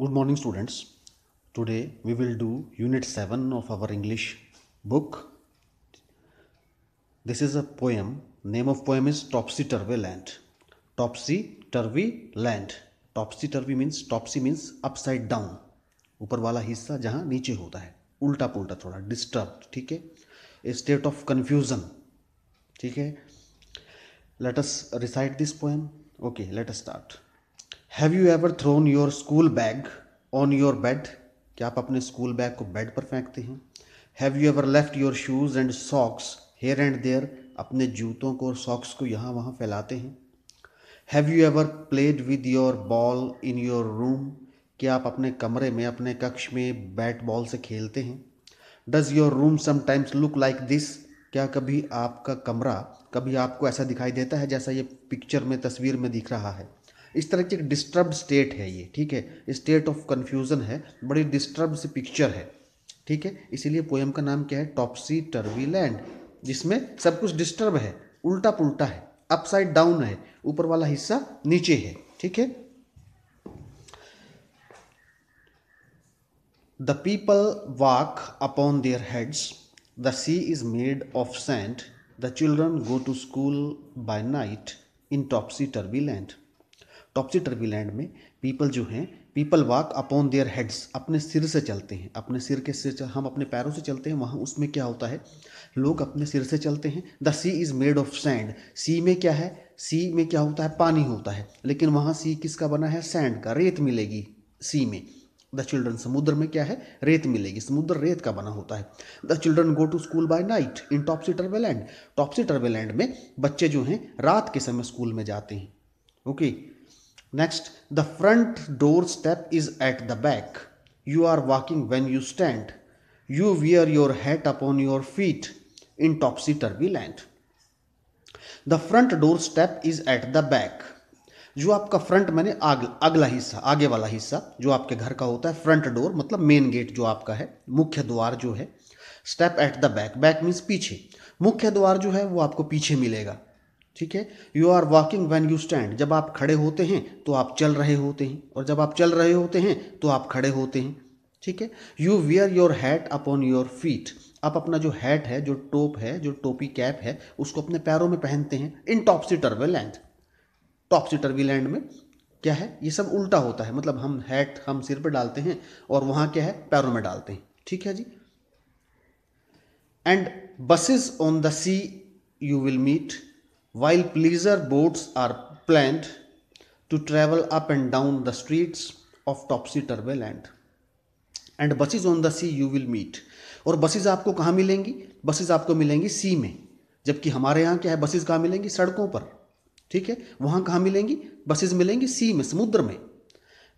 Good morning students today we will do unit seven of our English book this is a poem name of poem is topsy turvy land topsy turvy land topsy turvy means topsy means upside down ऊपर वाला हिस्सा जहाँ नीचे होता है उल्टा पुल्टा थोड़ा डिस्टर्ब ठीक है ए स्टेट ऑफ कन्फ्यूजन ठीक है let's recite this poem okay let's start have you ever thrown your school bag on your bed क्या आप अपने स्कूल बैग को बेड पर फेंकते हैं have you ever left your shoes and socks here and there अपने जूतों को और सॉक्स को यहाँ वहाँ फैलाते हैं have you ever played with your ball in your room क्या आप अपने कमरे में अपने कक्ष में बैट बॉल से खेलते हैं does your room sometimes look like this क्या कभी आपका कमरा कभी आपको ऐसा दिखाई देता है जैसा ये पिक्चर में तस्वीर में दिख रहा है इस तरह की एक डिस्टर्ब स्टेट है ये ठीक है स्टेट ऑफ कन्फ्यूज़न है बड़ी डिस्टर्ब सी पिक्चर है ठीक है इसीलिए पोएम का नाम क्या है टॉपसी टर्वी लैंड जिसमें सब कुछ डिस्टर्ब है उल्टा पुल्टा है अपसाइड डाउन है ऊपर वाला हिस्सा नीचे है ठीक है the people walk upon their heads the sea is made of sand the children go to school by night in topsy turvy land topsy turvy land में पीपल जो हैं people walk upon their heads अपने सिर से चलते हैं अपने सिर के सिर हम अपने पैरों से चलते हैं वहाँ उसमें क्या होता है लोग अपने सिर से चलते हैं the sea is made of sand sea में क्या है सी में क्या होता है पानी होता है लेकिन वहाँ सी किसका बना है सैंड का रेत मिलेगी सी में द चिल्ड्रन समुद्र में क्या है रेत मिलेगी समुद्र रेत का बना होता है the children go to school by night in topsy turvy land topsy turvy land में बच्चे जो हैं रात के समय स्कूल में जाते हैं okay okay. Next, the front door step is at the back. You are walking when you stand. You wear your hat upon your feet in topsy turvy land. The front door step is at the back जो आपका front मैंने अगला हिस्सा आगे वाला हिस्सा जो आपके घर का होता है फ्रंट डोर मतलब मेन गेट जो आपका है मुख्य द्वार जो है step at the back back means पीछे मुख्य द्वार जो है वो आपको पीछे मिलेगा ठीक है you are walking when you stand जब आप खड़े होते हैं तो आप चल रहे होते हैं और जब आप चल रहे होते हैं तो आप खड़े होते हैं ठीक है you wear your hat upon your feet आप अपना जो हैट है जो टोप है जो टोपी कैप है उसको अपने पैरों में पहनते हैं in टॉपसी turvy land topsy turvy land में क्या है ये सब उल्टा होता है मतलब हम हैट हम सिर पर डालते हैं और वहाँ क्या है पैरों में डालते हैं ठीक है जी and buses on the sea you will meet while pleasure boats are planned to travel up and down the streets of topsy turvy land and buses on the sea you will meet और buses आपको कहाँ मिलेंगी buses आपको मिलेंगी सी में जबकि हमारे यहाँ क्या है बसेज कहाँ मिलेंगी सड़कों पर ठीक है वहाँ कहाँ मिलेंगी बसेज मिलेंगी सी में समुद्र में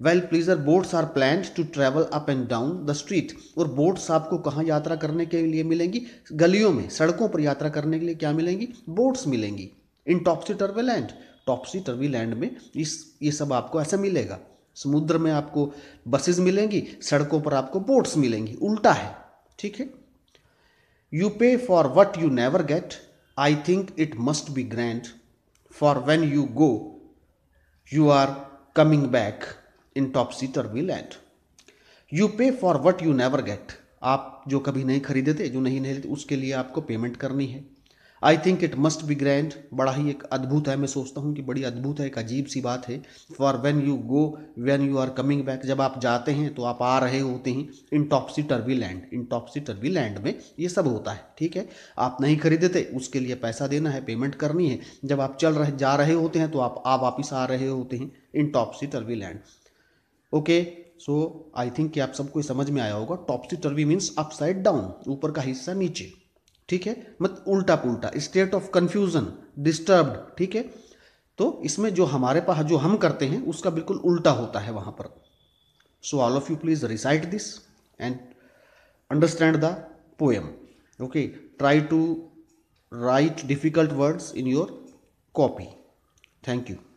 while pleasure boats are plan to travel up and down the street और बोट्स आपको कहाँ यात्रा करने के लिए मिलेंगी गलियों में सड़कों पर यात्रा करने के लिए क्या मिलेंगी बोट्स मिलेंगी इन टॉपसी turvy land topsy turvy land में इस ये सब आपको ऐसा मिलेगा समुद्र में आपको बसेस मिलेंगी सड़कों पर आपको बोट्स मिलेंगी उल्टा है ठीक है you pay for what you never get I think it must be grand for when you go you are coming back in topsy turvy land you pay for what you never get आप जो कभी नहीं खरीदे थे जो नहीं नहीं लेते उसके लिए आपको पेमेंट करनी है I think it must be grand बड़ा ही एक अद्भुत है मैं सोचता हूँ कि बड़ी अद्भुत है एक अजीब सी बात है for when you go when you are coming back जब आप जाते हैं तो आप आ रहे होते हैं in topsy turvy land in topsy turvy land में ये सब होता है ठीक है आप नहीं खरीदते उसके लिए पैसा देना है पेमेंट करनी है जब आप चल रहे जा रहे होते हैं तो आप आ वापिस आ रहे होते हैं in topsy turvy land okay so I think कि आप सबको समझ में आया होगा topsy turvy means upside down ऊपर का हिस्सा नीचे ठीक है मत उल्टा पुल्टा स्टेट ऑफ कंफ्यूजन डिस्टर्ब्ड ठीक है तो इसमें जो हमारे पास जो हम करते हैं उसका बिल्कुल उल्टा होता है वहाँ पर so all of you please recite this and understand the poem okay try to write difficult words in your copy thank you